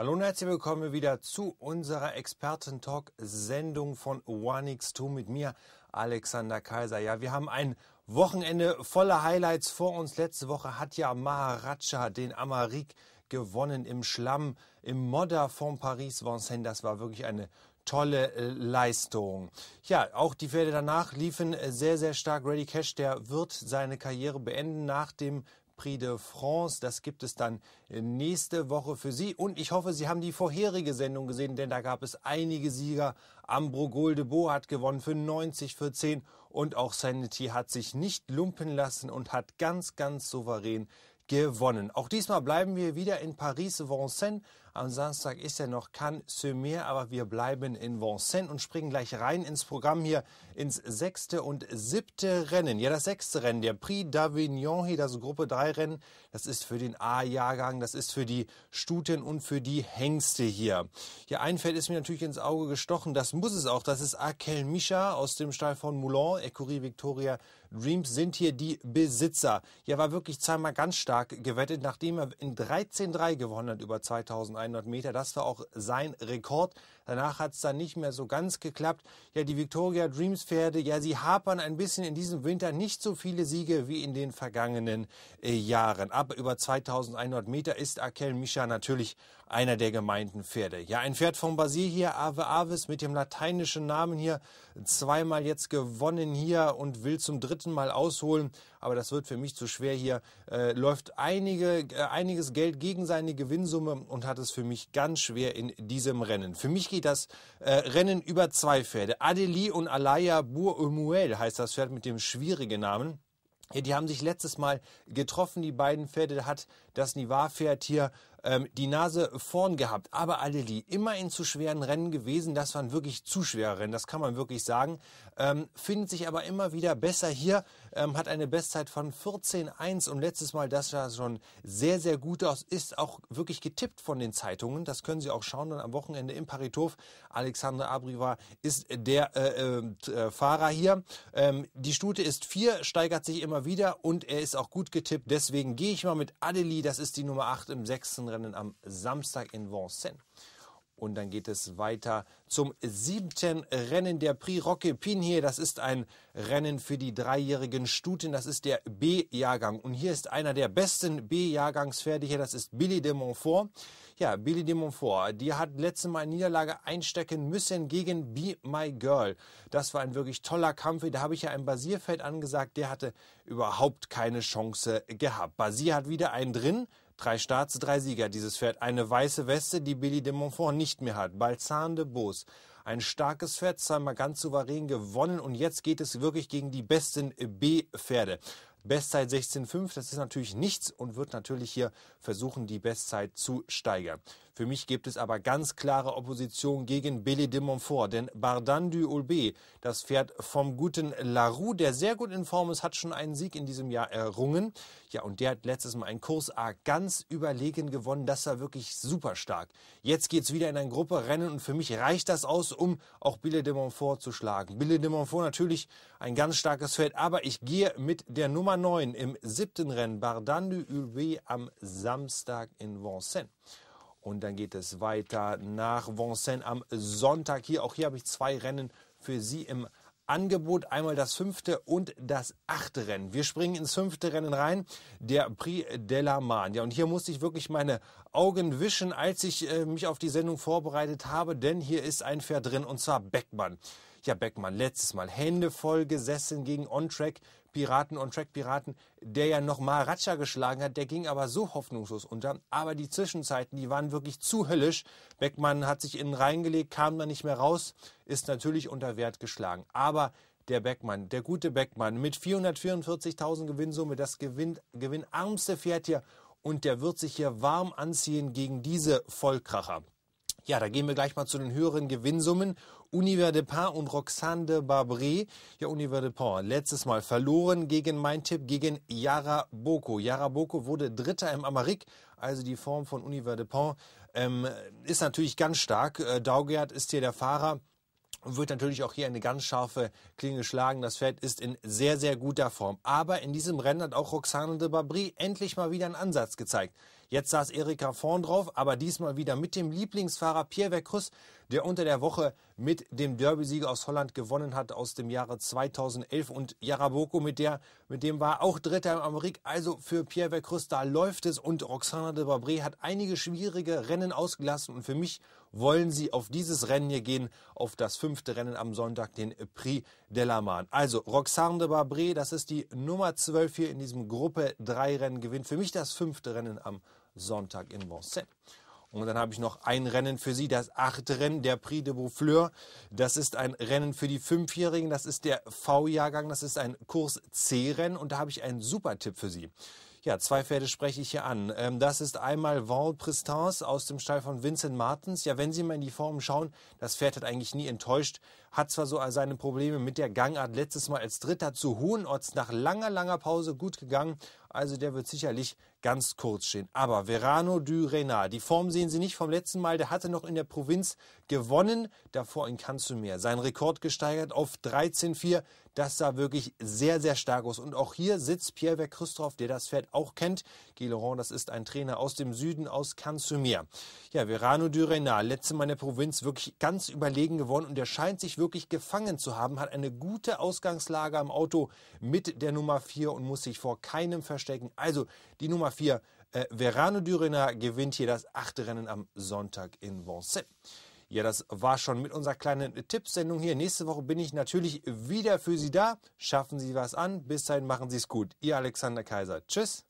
Hallo und herzlich willkommen wieder zu unserer Experten-Talk-Sendung von OneX2 mit mir, Alexander Kaiser. Ja, wir haben ein Wochenende voller Highlights vor uns. Letzte Woche hat ja Maharaja den Amarik gewonnen im Schlamm, im Modder von Paris Vincennes. Das war wirklich eine tolle äh, Leistung. Ja, auch die Pferde danach liefen äh, sehr, sehr stark. Ready Cash, der wird seine Karriere beenden nach dem Prix de France. Das gibt es dann äh, nächste Woche für Sie. Und ich hoffe, Sie haben die vorherige Sendung gesehen, denn da gab es einige Sieger. Ambrogol de Bo hat gewonnen für 90, für 10. Und auch Sanity hat sich nicht lumpen lassen und hat ganz, ganz souverän gewonnen. Auch diesmal bleiben wir wieder in Paris-Vincennes. Am Samstag ist ja noch Cannes-sur-Mer, aber wir bleiben in Vincennes und springen gleich rein ins Programm hier ins sechste und siebte Rennen. Ja, das sechste Rennen, der Prix d'Avignon hier, das Gruppe 3 Rennen, das ist für den A-Jahrgang, das ist für die Stuten und für die Hengste hier. Ja, ein Feld ist mir natürlich ins Auge gestochen, das muss es auch, das ist Akel Mischa aus dem Stall von Moulin, Ecurie Victoria Dreams sind hier die Besitzer. Hier war wirklich zweimal ganz stark gewettet, nachdem er in 13.3 gewonnen hat über 2100 Meter. Das war auch sein Rekord. Danach hat es dann nicht mehr so ganz geklappt. Ja, die Victoria Dreams Pferde, ja, sie hapern ein bisschen in diesem Winter nicht so viele Siege wie in den vergangenen äh, Jahren. Aber über 2100 Meter ist Akel Misha natürlich einer der gemeinten Pferde. Ja, ein Pferd von Basir hier, Ave Avis, mit dem lateinischen Namen hier, zweimal jetzt gewonnen hier und will zum dritten Mal ausholen, aber das wird für mich zu schwer hier, äh, läuft einige, äh, einiges Geld gegen seine Gewinnsumme und hat es für mich ganz schwer in diesem Rennen. Für mich geht das äh, Rennen über zwei Pferde, Adelie und Alaya Bourmuel heißt das Pferd mit dem schwierigen Namen. Ja, die haben sich letztes Mal getroffen, die beiden Pferde. Da Hat das Nivar-Pferd hier ähm, die Nase vorn gehabt. Aber Adeli, immer in zu schweren Rennen gewesen. Das waren wirklich zu schwere Rennen, das kann man wirklich sagen. Ähm, findet sich aber immer wieder besser hier ähm, hat eine Bestzeit von 14,1 und letztes Mal, das sah schon sehr, sehr gut aus, ist auch wirklich getippt von den Zeitungen. Das können Sie auch schauen dann am Wochenende im Paritov. Alexander Abriva ist der äh, äh, äh, Fahrer hier. Ähm, die Stute ist 4, steigert sich immer wieder und er ist auch gut getippt. Deswegen gehe ich mal mit Adelie, das ist die Nummer 8 im sechsten Rennen am Samstag in Vincennes. Und dann geht es weiter zum siebten Rennen der Prix Roque hier. Das ist ein Rennen für die dreijährigen Stuten. Das ist der B-Jahrgang. Und hier ist einer der besten B-Jahrgangspferde hier. Das ist Billy de Montfort. Ja, Billy de Montfort, die hat letztes Mal eine Niederlage einstecken müssen gegen Be My Girl. Das war ein wirklich toller Kampf. Da habe ich ja ein Basierfeld angesagt. Der hatte überhaupt keine Chance gehabt. Basier hat wieder einen drin. Drei Staats, drei Sieger dieses Pferd. Eine weiße Weste, die Billy de Montfort nicht mehr hat. Balzan de Beauce. Ein starkes Pferd, zweimal ganz souverän gewonnen und jetzt geht es wirklich gegen die besten B-Pferde. Bestzeit 16,5, das ist natürlich nichts und wird natürlich hier versuchen, die Bestzeit zu steigern. Für mich gibt es aber ganz klare Opposition gegen Billy de Montfort, denn Bardin du Ulbe, das Pferd vom guten Larue, der sehr gut in Form ist, hat schon einen Sieg in diesem Jahr errungen. Ja, und der hat letztes Mal einen Kurs A ganz überlegen gewonnen. Das war wirklich super stark. Jetzt geht es wieder in ein Grupperennen und für mich reicht das aus, um auch Billy de Montfort zu schlagen. Billy de Montfort natürlich ein ganz starkes Feld, aber ich gehe mit der Nummer 9 im siebten Rennen Bardin du Ulbe am Samstag in Vincennes. Und dann geht es weiter nach Vincennes am Sonntag. Hier, auch hier habe ich zwei Rennen für Sie im Angebot. Einmal das fünfte und das achte Rennen. Wir springen ins fünfte Rennen rein, der Prix de la Man. Ja, Und hier musste ich wirklich meine Augen wischen, als ich äh, mich auf die Sendung vorbereitet habe, denn hier ist ein Pferd drin, und zwar Beckmann. Ja, Beckmann, letztes Mal Hände voll gesessen gegen On-Track. Piraten und Track Piraten, der ja noch Maharaja geschlagen hat, der ging aber so hoffnungslos unter. Aber die Zwischenzeiten, die waren wirklich zu höllisch. Beckmann hat sich innen reingelegt, kam dann nicht mehr raus, ist natürlich unter Wert geschlagen. Aber der Beckmann, der gute Beckmann mit 444.000 Gewinnsumme, das Gewinn, gewinnarmste Pferd hier und der wird sich hier warm anziehen gegen diese Vollkracher. Ja, da gehen wir gleich mal zu den höheren Gewinnsummen. Univers de Pain und Roxane de Barbré. Ja, Univers de Pain, letztes Mal verloren gegen mein Tipp, gegen Yara Boko. Yara Boko wurde Dritter im Amerik, also die Form von Univers de Pont, ähm, ist natürlich ganz stark. Äh, Daugert ist hier der Fahrer und wird natürlich auch hier eine ganz scharfe Klinge schlagen. Das Pferd ist in sehr, sehr guter Form. Aber in diesem Rennen hat auch Roxane de Barbry endlich mal wieder einen Ansatz gezeigt. Jetzt saß Erika vorn drauf, aber diesmal wieder mit dem Lieblingsfahrer Pierre Vercruz, der unter der Woche mit dem Derby-Sieger aus Holland gewonnen hat aus dem Jahre 2011 und Jaraboko mit der, mit dem war auch Dritter im Amerik. Also für Pierre Vercruz, da läuft es und Roxana de Babré hat einige schwierige Rennen ausgelassen und für mich wollen sie auf dieses Rennen hier gehen, auf das fünfte Rennen am Sonntag, den Prix de la Man. Also Roxane de Babré, das ist die Nummer 12 hier in diesem Gruppe 3 Rennen, gewinnt für mich das fünfte Rennen am Sonntag. Sonntag in Vincennes. Und dann habe ich noch ein Rennen für Sie, das achte Rennen, der Prix de Beaufleur. Das ist ein Rennen für die Fünfjährigen, das ist der V-Jahrgang, das ist ein Kurs C-Rennen und da habe ich einen super Tipp für Sie. Ja, zwei Pferde spreche ich hier an. Ähm, das ist einmal Val Prestance aus dem Stall von Vincent Martens. Ja, wenn Sie mal in die Form schauen, das Pferd hat eigentlich nie enttäuscht. Hat zwar so seine Probleme mit der Gangart letztes Mal als Dritter zu hohen Orts nach langer, langer Pause gut gegangen also der wird sicherlich ganz kurz stehen. Aber Verano du Renard, die Form sehen Sie nicht vom letzten Mal. Der hatte noch in der Provinz gewonnen, davor in Kanzelmeer. Sein Rekord gesteigert auf 13,4. Das sah wirklich sehr, sehr stark aus. Und auch hier sitzt Pierre-Werk Christoph, der das Pferd auch kennt. Guy Laurent, das ist ein Trainer aus dem Süden, aus Kanzumier. Ja, Verano du Renard, letzte Mal in der Provinz, wirklich ganz überlegen gewonnen. Und der scheint sich wirklich gefangen zu haben, hat eine gute Ausgangslage am Auto mit der Nummer 4 und muss sich vor keinem Verständnis stecken. Also die Nummer 4, äh, Verano Dürener gewinnt hier das achte Rennen am Sonntag in Vincennes. Ja, das war schon mit unserer kleinen Tippsendung hier. Nächste Woche bin ich natürlich wieder für Sie da. Schaffen Sie was an. Bis dahin machen Sie es gut. Ihr Alexander Kaiser. Tschüss.